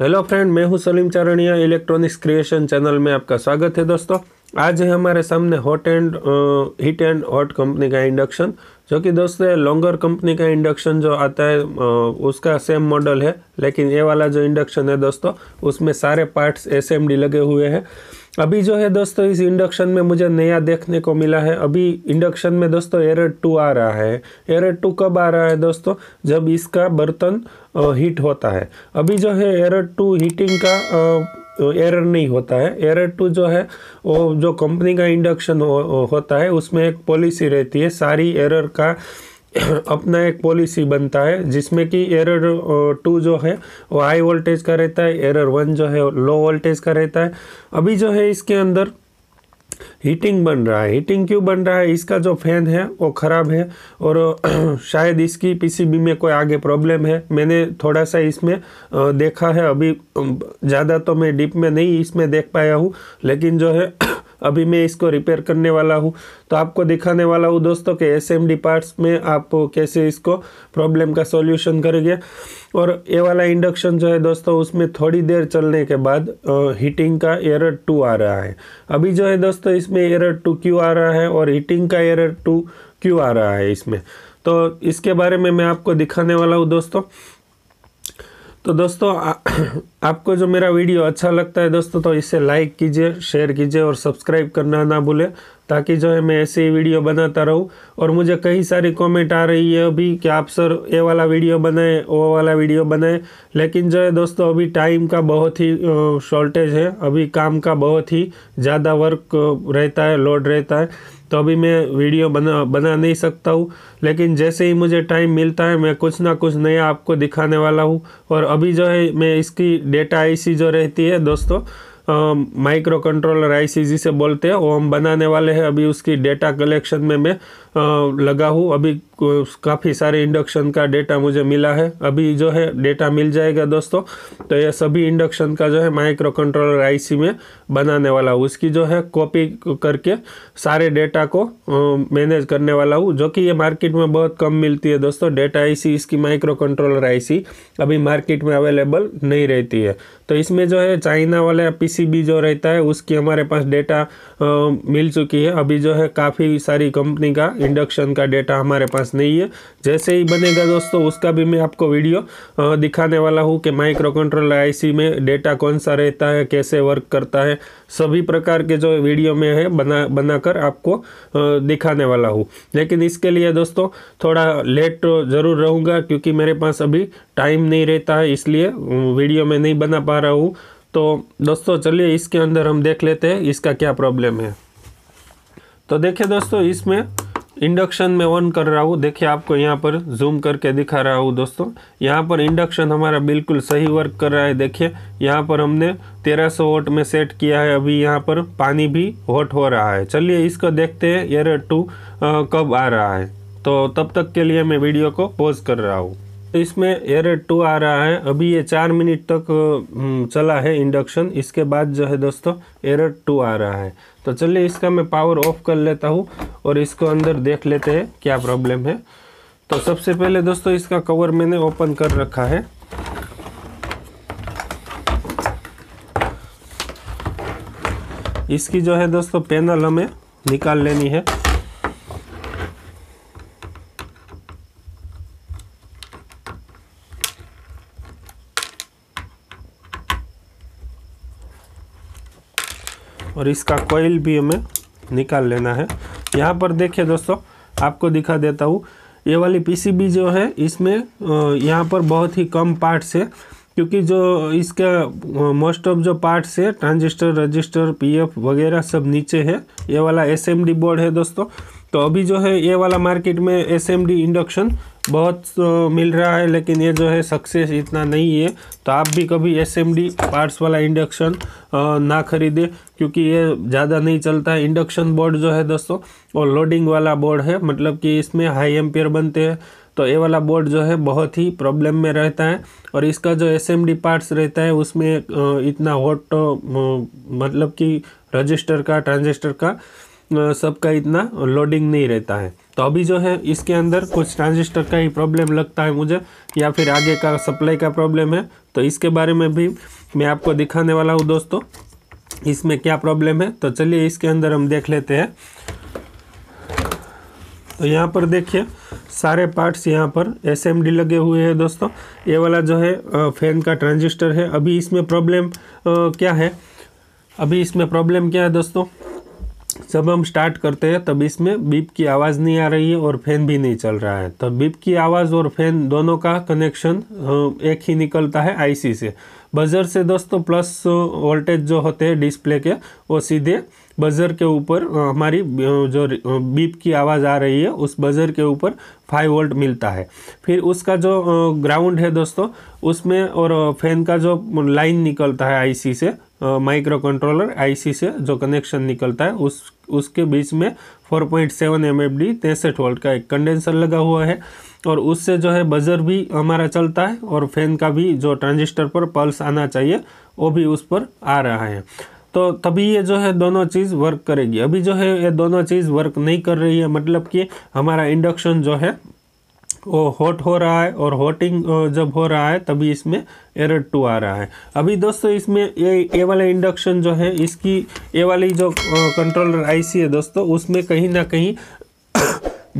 hello friend मैं हूं Salim Charania electronics creation channel में आपका स्वागत है दोस्तों आज है हमारे सामने hot and heat and hot company का इंडक्शन जो कि दोस्तों लॉन्गर कंपनी का इंडक्शन जो आता है उसका सेम मॉडल है लेकिन ये वाला जो इंडक्शन है दोस्तों उसमें सारे पार्ट्स एस लगे हुए हैं अभी जो है दोस्तों इस इंडक्शन में मुझे नया देखने को मिला है अभी इंडक्शन में दोस्तों एरर टू आ रहा है एरर टू कब आ रहा है दोस्तों जब इसका बर्तन हीट होता है अभी जो है एरर टू हीटिंग का आ, एरर नहीं होता है एरर टू जो है वो जो कंपनी का इंडक्शन हो, होता है उसमें एक पॉलिसी रहती है सारी एरर का अपना एक पॉलिसी बनता है जिसमें कि एरर टू जो है वो हाई वोल्टेज का रहता है एरर वन जो है लो वोल्टेज का रहता है अभी जो है इसके अंदर हीटिंग बन रहा है हीटिंग क्यों बन रहा है इसका जो फैन है वो ख़राब है और शायद इसकी पीसीबी में कोई आगे प्रॉब्लम है मैंने थोड़ा सा इसमें देखा है अभी ज़्यादा तो मैं डीप में नहीं इसमें देख पाया हूँ लेकिन जो है अभी मैं इसको रिपेयर करने वाला हूँ तो आपको दिखाने वाला हूँ दोस्तों कि एस एम डी पार्ट्स में आप कैसे इसको प्रॉब्लम का सॉल्यूशन करेंगे और ये वाला इंडक्शन जो है दोस्तों उसमें थोड़ी देर चलने के बाद हीटिंग का एरर टू आ रहा है अभी जो है दोस्तों इसमें एरर टू क्यों आ रहा है और हीटिंग का एरर टू क्यों आ रहा है इसमें तो इसके बारे में मैं आपको दिखाने वाला हूँ दोस्तों तो दोस्तों आ, आपको जो मेरा वीडियो अच्छा लगता है दोस्तों तो इसे लाइक कीजिए शेयर कीजिए और सब्सक्राइब करना ना भूलें ताकि जो है मैं ऐसे ही वीडियो बनाता रहूँ और मुझे कई सारी कमेंट आ रही है अभी कि आप सर ये वाला वीडियो बनाएं वो वाला वीडियो बनाएं लेकिन जो है दोस्तों अभी टाइम का बहुत ही शॉर्टेज है अभी काम का बहुत ही ज़्यादा वर्क रहता है लोड रहता है तो अभी मैं वीडियो बना बना नहीं सकता हूँ लेकिन जैसे ही मुझे टाइम मिलता है मैं कुछ ना कुछ नया आपको दिखाने वाला हूँ और अभी जो है मैं इसकी डेटा आई जो रहती है दोस्तों माइक्रो कंट्रोलर आईसी से बोलते हैं वो हम बनाने वाले हैं अभी उसकी डेटा कलेक्शन में मैं लगा हूँ अभी काफ़ी सारे इंडक्शन का डेटा मुझे मिला है अभी जो है डेटा मिल जाएगा दोस्तों तो यह सभी इंडक्शन का जो है माइक्रो कंट्रोलर आईसी में बनाने वाला हूँ उसकी जो है कॉपी करके सारे डेटा को मैनेज करने वाला हूँ जो कि ये मार्केट में बहुत कम मिलती है दोस्तों डेटा आईसी इसकी माइक्रो कंट्रोलर आई अभी मार्केट में अवेलेबल नहीं रहती है तो इसमें जो है चाइना वाला पी जो रहता है उसकी हमारे पास डेटा मिल चुकी है अभी जो है काफ़ी सारी कंपनी का इंडक्शन का डेटा हमारे पास नहीं है जैसे ही बनेगा दोस्तों उसका भी मैं आपको वीडियो दिखाने वाला हूँ कि माइक्रो कंट्रोलर आई में डेटा कौन सा रहता है कैसे वर्क करता है सभी प्रकार के जो वीडियो में है बना बनाकर आपको दिखाने वाला हूँ लेकिन इसके लिए दोस्तों थोड़ा लेट तो ज़रूर रहूँगा क्योंकि मेरे पास अभी टाइम नहीं रहता है इसलिए वीडियो में नहीं बना पा रहा हूँ तो दोस्तों चलिए इसके अंदर हम देख लेते हैं इसका क्या प्रॉब्लम है तो देखिए दोस्तों इसमें इंडक्शन में ऑन कर रहा हूँ देखिए आपको यहाँ पर जूम करके दिखा रहा हूँ दोस्तों यहाँ पर इंडक्शन हमारा बिल्कुल सही वर्क कर रहा है देखिए यहाँ पर हमने 1300 वोट में सेट किया है अभी यहाँ पर पानी भी हॉट हो रहा है चलिए इसको देखते हैं एयर टू कब आ रहा है तो तब तक के लिए मैं वीडियो को पॉज कर रहा हूँ तो इसमें एयर टू आ रहा है अभी ये चार मिनट तक हम्म, चला है इंडक्शन इसके बाद जो है दोस्तों एयर टू आ रहा है तो चलिए इसका मैं पावर ऑफ कर लेता हूँ और इसको अंदर देख लेते हैं क्या प्रॉब्लम है तो सबसे पहले दोस्तों इसका कवर मैंने ओपन कर रखा है इसकी जो है दोस्तों पैनल हमें निकाल लेनी है और इसका कोयल भी हमें निकाल लेना है यहाँ पर देखिए दोस्तों आपको दिखा देता हूँ ये वाली पीसीबी जो है इसमें यहाँ पर बहुत ही कम पार्ट्स है क्योंकि जो इसका मोस्ट ऑफ जो पार्ट्स है ट्रांजिस्टर रजिस्टर पीएफ वगैरह सब नीचे है ये वाला एसएमडी बोर्ड है दोस्तों तो अभी जो है ये वाला मार्केट में एस इंडक्शन बहुत तो मिल रहा है लेकिन ये जो है सक्सेस इतना नहीं है तो आप भी कभी एस एम डी पार्ट्स वाला इंडक्शन ना खरीदें क्योंकि ये ज़्यादा नहीं चलता है इंडक्शन बोर्ड जो है दोस्तों और लोडिंग वाला बोर्ड है मतलब कि इसमें हाई एम्पियर बनते हैं तो ये वाला बोर्ड जो है बहुत ही प्रॉब्लम में रहता है और इसका जो एस एम डी पार्ट्स रहता है उसमें इतना हॉट मतलब कि रजिस्टर का ट्रांजिस्टर का सबका इतना लोडिंग नहीं रहता है तो अभी जो है इसके अंदर कुछ ट्रांजिस्टर का ही प्रॉब्लम लगता है मुझे या फिर आगे का सप्लाई का प्रॉब्लम है तो इसके बारे में भी मैं आपको दिखाने वाला हूँ दोस्तों इसमें क्या प्रॉब्लम है तो चलिए इसके अंदर हम देख लेते हैं तो यहाँ पर देखिए सारे पार्ट्स यहाँ पर एस लगे हुए हैं दोस्तों ये वाला जो है फैन का ट्रांजिस्टर है अभी इसमें प्रॉब्लम क्या है अभी इसमें प्रॉब्लम क्या है दोस्तों जब हम स्टार्ट करते हैं तब इसमें बीप की आवाज़ नहीं आ रही है और फैन भी नहीं चल रहा है तो बीप की आवाज़ और फैन दोनों का कनेक्शन एक ही निकलता है आईसी से बजर से दोस्तों प्लस वोल्टेज जो होते हैं डिस्प्ले के वो सीधे बजर के ऊपर हमारी जो बीप की आवाज़ आ रही है उस बजर के ऊपर फाइव वोल्ट मिलता है फिर उसका जो ग्राउंड है दोस्तों उसमें और फैन का जो लाइन निकलता है आईसी से माइक्रो कंट्रोलर आईसी से जो कनेक्शन निकलता है उस उसके बीच में 4.7 point seven M F D तिरसठ वोल्ट का एक कंडेंसर लगा हुआ है और उससे जो है बजर भी हमारा चलता है और फैन का भी जो ट्रांजिस्टर पर पल्स आना चाहिए वो भी उस पर आ रहा है तो तभी ये जो है दोनों चीज़ वर्क करेगी अभी जो है ये दोनों चीज़ वर्क नहीं कर रही है मतलब कि हमारा इंडक्शन जो है हॉट हो रहा है और हॉटिंग जब हो रहा है तभी इसमें एरर टू आ रहा है अभी दोस्तों इसमें ये ए वाला इंडक्शन जो है इसकी ए वाली जो कंट्रोलर आईसी है दोस्तों उसमें कहीं ना कहीं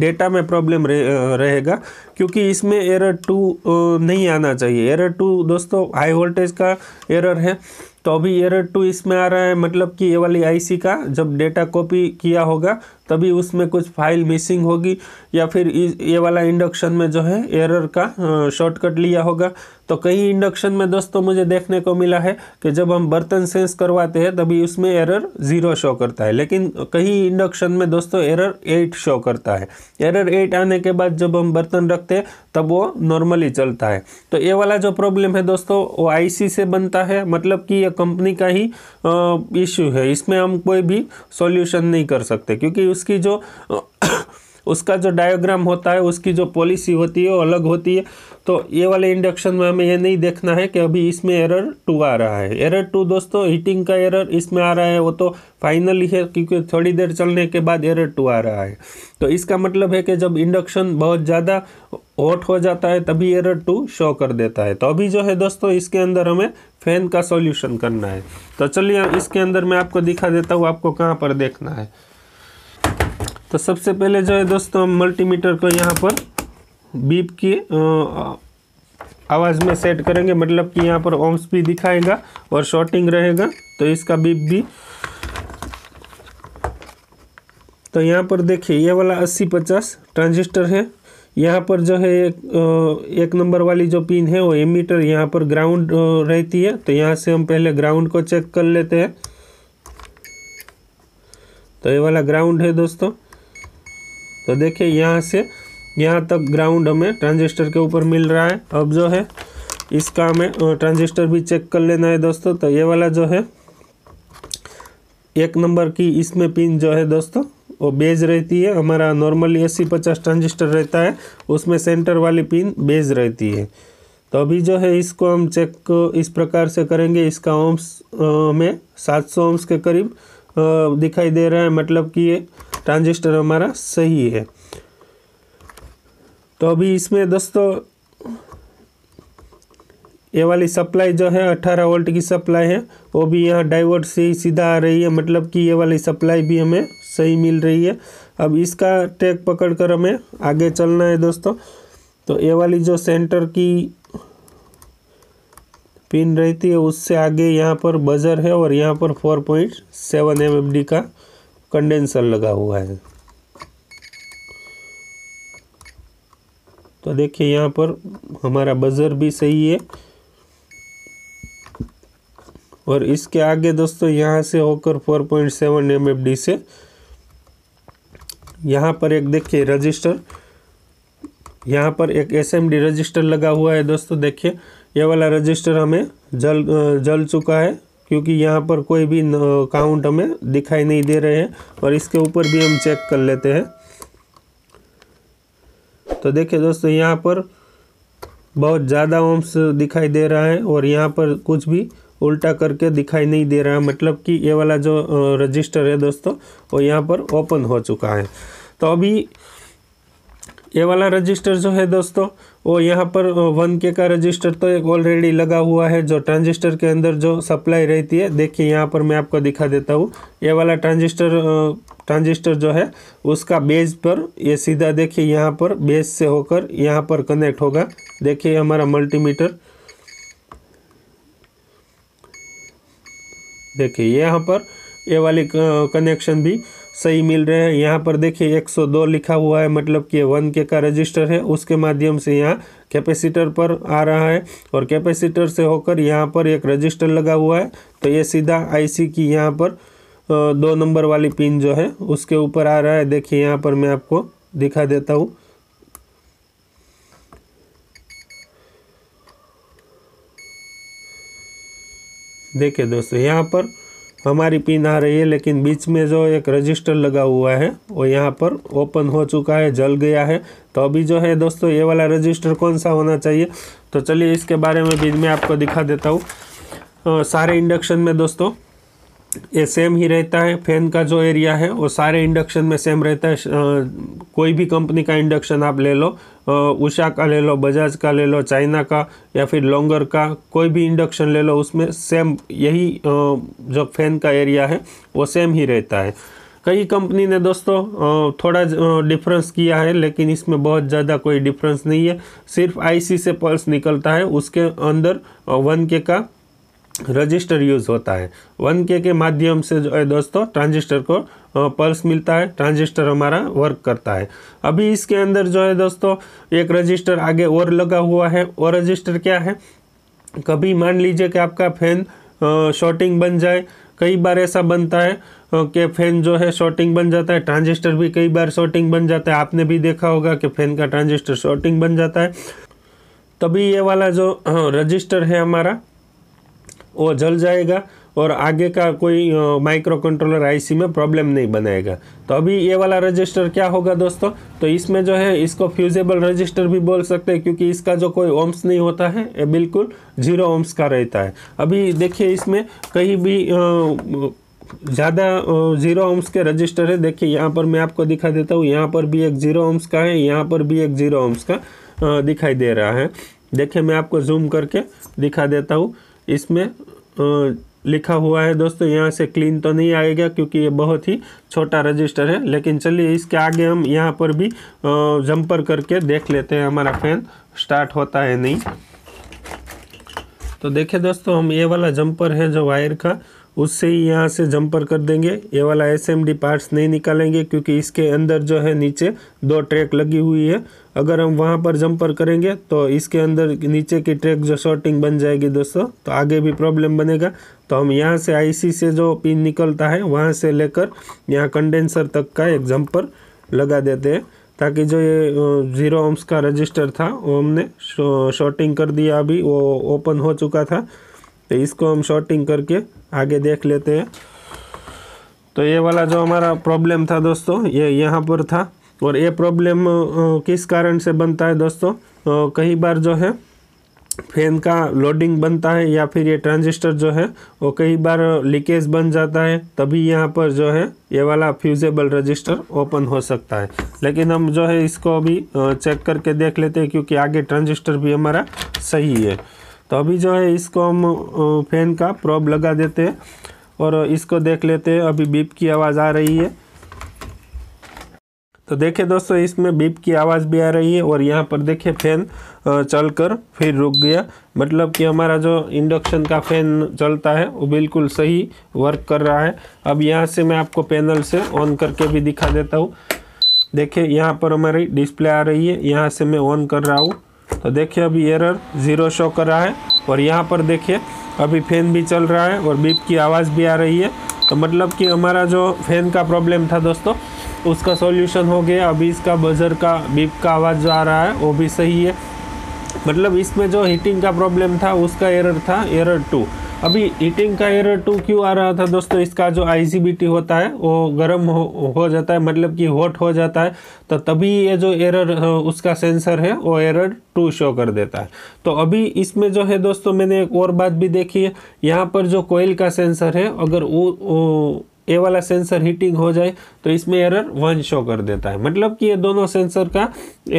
डेटा में प्रॉब्लम रहे, रहेगा क्योंकि इसमें एरर टू नहीं आना चाहिए एरर टू दोस्तों हाई वोल्टेज का एरर है तो अभी एरर टू इसमें आ रहा है मतलब कि ये वाली आईसी का जब डेटा कॉपी किया होगा तभी उसमें कुछ फाइल मिसिंग होगी या फिर ये वाला इंडक्शन में जो है एरर का शॉर्टकट लिया होगा तो कई इंडक्शन में दोस्तों मुझे देखने को मिला है कि जब हम बर्तन सेंस करवाते हैं तभी उसमें एरर ज़ीरो शो करता है लेकिन कहीं इंडक्शन में दोस्तों एरर एट शो करता है एरर एट आने के बाद जब हम बर्तन रखते हैं तब वो नॉर्मली चलता है तो ये वाला जो प्रॉब्लम है दोस्तों वो आई से बनता है मतलब कि यह कंपनी का ही इश्यू है इसमें हम कोई भी सोल्यूशन नहीं कर सकते क्योंकि उसकी जो उसका जो डायोग्राम होता है उसकी जो पॉलिसी होती है वो अलग होती है तो ये वाले इंडक्शन में हमें ये नहीं देखना है कि अभी इसमें एरर टू आ रहा है एरर टू दोस्तों हीटिंग का एरर इसमें आ रहा है वो तो ही है क्योंकि थोड़ी देर चलने के बाद एरर टू आ रहा है तो इसका मतलब है कि जब इंडक्शन बहुत ज़्यादा हॉट हो जाता है तभी एरर टू शो कर देता है तो अभी जो है दोस्तों इसके अंदर हमें फ़ैन का सोल्यूशन करना है तो चलिए इसके अंदर मैं आपको दिखा देता हूँ आपको कहाँ पर देखना है तो सबसे पहले जो है दोस्तों हम मल्टीमीटर को यहाँ पर बीप की आवाज़ में सेट करेंगे मतलब कि यहाँ पर ओम्स भी दिखाएगा और शॉर्टिंग रहेगा तो इसका बीप भी तो यहाँ पर देखिए ये वाला अस्सी पचास ट्रांजिस्टर है यहाँ पर जो है एक, एक नंबर वाली जो पिन है वो एमीटर यहाँ पर ग्राउंड रहती है तो यहाँ से हम पहले ग्राउंड को चेक कर लेते हैं तो ये वाला ग्राउंड है दोस्तों तो देखिए यहाँ से यहाँ तक ग्राउंड हमें ट्रांजिस्टर के ऊपर मिल रहा है अब जो है इसका हमें ट्रांजिस्टर भी चेक कर लेना है दोस्तों तो ये वाला जो है एक नंबर की इसमें पिन जो है दोस्तों वो बेज रहती है हमारा नॉर्मली अस्सी पचास ट्रांजिस्टर रहता है उसमें सेंटर वाली पिन बेज रहती है तो अभी जो है इसको हम चेक इस प्रकार से करेंगे इसका ओम्स में 700 ओम्स के करीब दिखाई दे रहा है मतलब कि ये ट्रांजिस्टर हमारा सही है तो अभी इसमें दोस्तों ये वाली सप्लाई जो है 18 वोल्ट की सप्लाई है वो भी यहाँ डाइवर्ट से ही सीधा आ रही है मतलब कि ये वाली सप्लाई भी हमें सही मिल रही है अब इसका ट्रैक पकड़कर हमें आगे चलना है दोस्तों तो ये वाली जो सेंटर की पिन रहती है उससे आगे यहाँ पर बजर है और यहाँ पर 4.7 पॉइंट का कंडेंसर लगा हुआ है तो देखिए यहाँ पर हमारा बजर भी सही है और इसके आगे दोस्तों यहाँ से होकर 4.7 पॉइंट सेवन से यहाँ पर एक देखिए रजिस्टर यहाँ पर एक एस रजिस्टर लगा हुआ है दोस्तों देखिए ये वाला रजिस्टर हमें जल जल चुका है क्योंकि यहाँ पर कोई भी काउंट हमें दिखाई नहीं दे रहे हैं और इसके ऊपर भी हम चेक कर लेते हैं तो देखिए दोस्तों यहाँ पर बहुत ज़्यादा ओम्स दिखाई दे रहा है और यहाँ पर कुछ भी उल्टा करके दिखाई नहीं दे रहा है मतलब कि ये वाला जो रजिस्टर है दोस्तों वो यहाँ पर ओपन हो चुका है तो अभी ये वाला रजिस्टर जो है दोस्तों और यहाँ पर वन के का रजिस्टर तो एक ऑलरेडी लगा हुआ है जो ट्रांजिस्टर के अंदर जो सप्लाई रहती है देखिए यहाँ पर मैं आपको दिखा देता हूँ ये वाला ट्रांजिस्टर ट्रांजिस्टर जो है उसका बेस पर ये सीधा देखिए यहाँ पर बेस से होकर यहाँ पर कनेक्ट होगा देखिए हमारा मल्टीमीटर देखिए यहाँ पर ये वाली कनेक्शन भी सही मिल रहे हैं यहाँ पर देखिए 102 लिखा हुआ है मतलब कि वन के का रजिस्टर है उसके माध्यम से यहाँ कैपेसिटर पर आ रहा है और कैपेसिटर से होकर यहाँ पर एक रजिस्टर लगा हुआ है तो ये सीधा आईसी की यहाँ पर दो नंबर वाली पिन जो है उसके ऊपर आ रहा है देखिए यहाँ पर मैं आपको दिखा देता हूँ देखिए दोस्तों यहाँ पर हमारी पिन आ रही है लेकिन बीच में जो एक रजिस्टर लगा हुआ है वो यहाँ पर ओपन हो चुका है जल गया है तो अभी जो है दोस्तों ये वाला रजिस्टर कौन सा होना चाहिए तो चलिए इसके बारे में भी मैं आपको दिखा देता हूँ सारे इंडक्शन में दोस्तों ये सेम ही रहता है फैन का जो एरिया है वो सारे इंडक्शन में सेम रहता है आ, कोई भी कंपनी का इंडक्शन आप ले लो उषा का ले लो बजाज का ले लो चाइना का या फिर लॉन्गर का कोई भी इंडक्शन ले लो उसमें सेम यही आ, जो फैन का एरिया है वो सेम ही रहता है कई कंपनी ने दोस्तों थोड़ा डिफरेंस किया है लेकिन इसमें बहुत ज़्यादा कोई डिफरेंस नहीं है सिर्फ आईसी से पल्स निकलता है उसके अंदर वन के का रजिस्टर यूज़ होता है वन के के माध्यम से जो है दोस्तों ट्रांजिस्टर को पल्स मिलता है ट्रांजिस्टर हमारा वर्क करता है अभी इसके अंदर जो है दोस्तों एक रजिस्टर आगे और लगा हुआ है और रजिस्टर क्या है कभी मान लीजिए कि आपका फैन शॉर्टिंग बन जाए कई बार ऐसा बनता है कि फैन जो है शॉर्टिंग बन जाता है ट्रांजिस्टर भी कई बार शॉर्टिंग बन जाता है आपने भी देखा होगा कि फैन का ट्रांजिस्टर शॉर्टिंग बन जाता है तभी ये वाला जो रजिस्टर है हमारा वो जल जाएगा और आगे का कोई माइक्रो कंट्रोलर आईसी में प्रॉब्लम नहीं बनाएगा तो अभी ये वाला रजिस्टर क्या होगा दोस्तों तो इसमें जो है इसको फ्यूजेबल रजिस्टर भी बोल सकते हैं क्योंकि इसका जो कोई ओम्स नहीं होता है ये बिल्कुल जीरो ओम्स का रहता है अभी देखिए इसमें कहीं भी ज़्यादा जीरो ओम्स के रजिस्टर है देखिए यहाँ पर मैं आपको दिखा देता हूँ यहाँ पर भी एक जीरो ओम्स का है यहाँ पर भी एक जीरो ओम्स का दिखाई दे रहा है देखिए मैं आपको जूम करके दिखा देता हूँ इसमें लिखा हुआ है दोस्तों यहाँ से क्लीन तो नहीं आएगा क्योंकि ये बहुत ही छोटा रजिस्टर है लेकिन चलिए इसके आगे हम यहाँ पर भी जंपर करके देख लेते हैं हमारा फैन स्टार्ट होता है नहीं तो देखिए दोस्तों हम ये वाला जंपर है जो वायर का उससे ही यहाँ से जंपर कर देंगे ये वाला एस एम डी पार्ट्स नहीं निकालेंगे क्योंकि इसके अंदर जो है नीचे दो ट्रैक लगी हुई है अगर हम वहाँ पर जम्पर करेंगे तो इसके अंदर नीचे की ट्रैक जो शॉर्टिंग बन जाएगी दोस्तों तो आगे भी प्रॉब्लम बनेगा तो हम यहाँ से आईसी से जो पिन निकलता है वहाँ से लेकर यहाँ कंडेंसर तक का एक जम्पर लगा देते हैं ताकि जो ये ज़ीरो ओम्स का रजिस्टर था वो हमने शॉर्टिंग कर दिया अभी वो ओपन हो चुका था तो इसको हम शॉर्टिंग करके आगे देख लेते हैं तो ये वाला जो हमारा प्रॉब्लम था दोस्तों ये यहाँ पर था और ये प्रॉब्लम किस कारण से बनता है दोस्तों कई बार जो है फैन का लोडिंग बनता है या फिर ये ट्रांजिस्टर जो है वो कई बार लीकेज बन जाता है तभी यहाँ पर जो है ये वाला फ्यूजेबल रजिस्टर ओपन हो सकता है लेकिन हम जो है इसको अभी चेक करके देख लेते हैं क्योंकि आगे ट्रांजिस्टर भी हमारा सही है तो अभी जो है इसको हम फैन का प्रॉब लगा देते हैं और इसको देख लेते हैं अभी बीप की आवाज़ आ रही है तो देखिए दोस्तों इसमें बीप की आवाज़ भी आ रही है और यहाँ पर देखिए फ़ैन चल कर फिर रुक गया मतलब कि हमारा जो इंडक्शन का फ़ैन चलता है वो बिल्कुल सही वर्क कर रहा है अब यहाँ से मैं आपको पैनल से ऑन करके भी दिखा देता हूँ देखिए यहाँ पर हमारी डिस्प्ले आ रही है यहाँ से मैं ऑन कर रहा हूँ तो देखिए अभी एरर ज़ीरो शो कर रहा है और यहाँ पर देखिए अभी फ़ैन भी चल रहा है और बीप की आवाज़ भी आ रही है तो मतलब कि हमारा जो फ़ैन का प्रॉब्लम था दोस्तों उसका सॉल्यूशन हो गया अभी इसका बजर का बीप का आवाज़ जो आ रहा है वो भी सही है मतलब इसमें जो हीटिंग का प्रॉब्लम था उसका एरर था एरर टू अभी हीटिंग का एरर टू क्यों आ रहा था दोस्तों इसका जो आईजीबीटी होता है वो गर्म हो, हो जाता है मतलब कि हॉट हो जाता है तो तभी ये जो एरर उसका सेंसर है वो एरर टू शो कर देता है तो अभी इसमें जो है दोस्तों मैंने एक और बात भी देखी है यहाँ पर जो कोयल का सेंसर है अगर वो ये वाला सेंसर हीटिंग हो जाए तो इसमें एरर वन शो कर देता है मतलब कि ये दोनों सेंसर का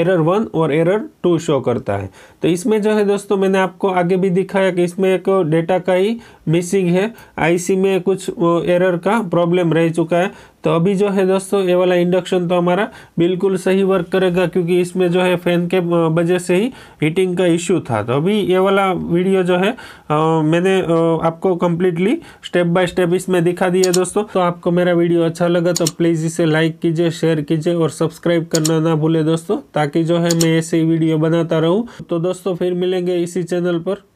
एरर वन और एरर टू शो करता है तो इसमें जो है दोस्तों मैंने आपको आगे भी दिखाया कि इसमें एक डेटा का ही मिसिंग है आईसी में कुछ एरर का प्रॉब्लम रह चुका है तो अभी जो है दोस्तों ये वाला इंडक्शन तो हमारा बिल्कुल सही वर्क करेगा क्योंकि इसमें जो है फ़ैन के वजह से ही हीटिंग का इश्यू था तो अभी ये वाला वीडियो जो है आ, मैंने आपको कम्प्लीटली स्टेप बाय स्टेप इसमें दिखा दिया दोस्तों तो आपको मेरा वीडियो अच्छा लगा तो प्लीज़ इसे लाइक कीजिए शेयर कीजिए और सब्सक्राइब करना ना भूले दोस्तों ताकि जो है मैं ऐसे ही वीडियो बनाता रहूँ तो दोस्तों फिर मिलेंगे इसी चैनल पर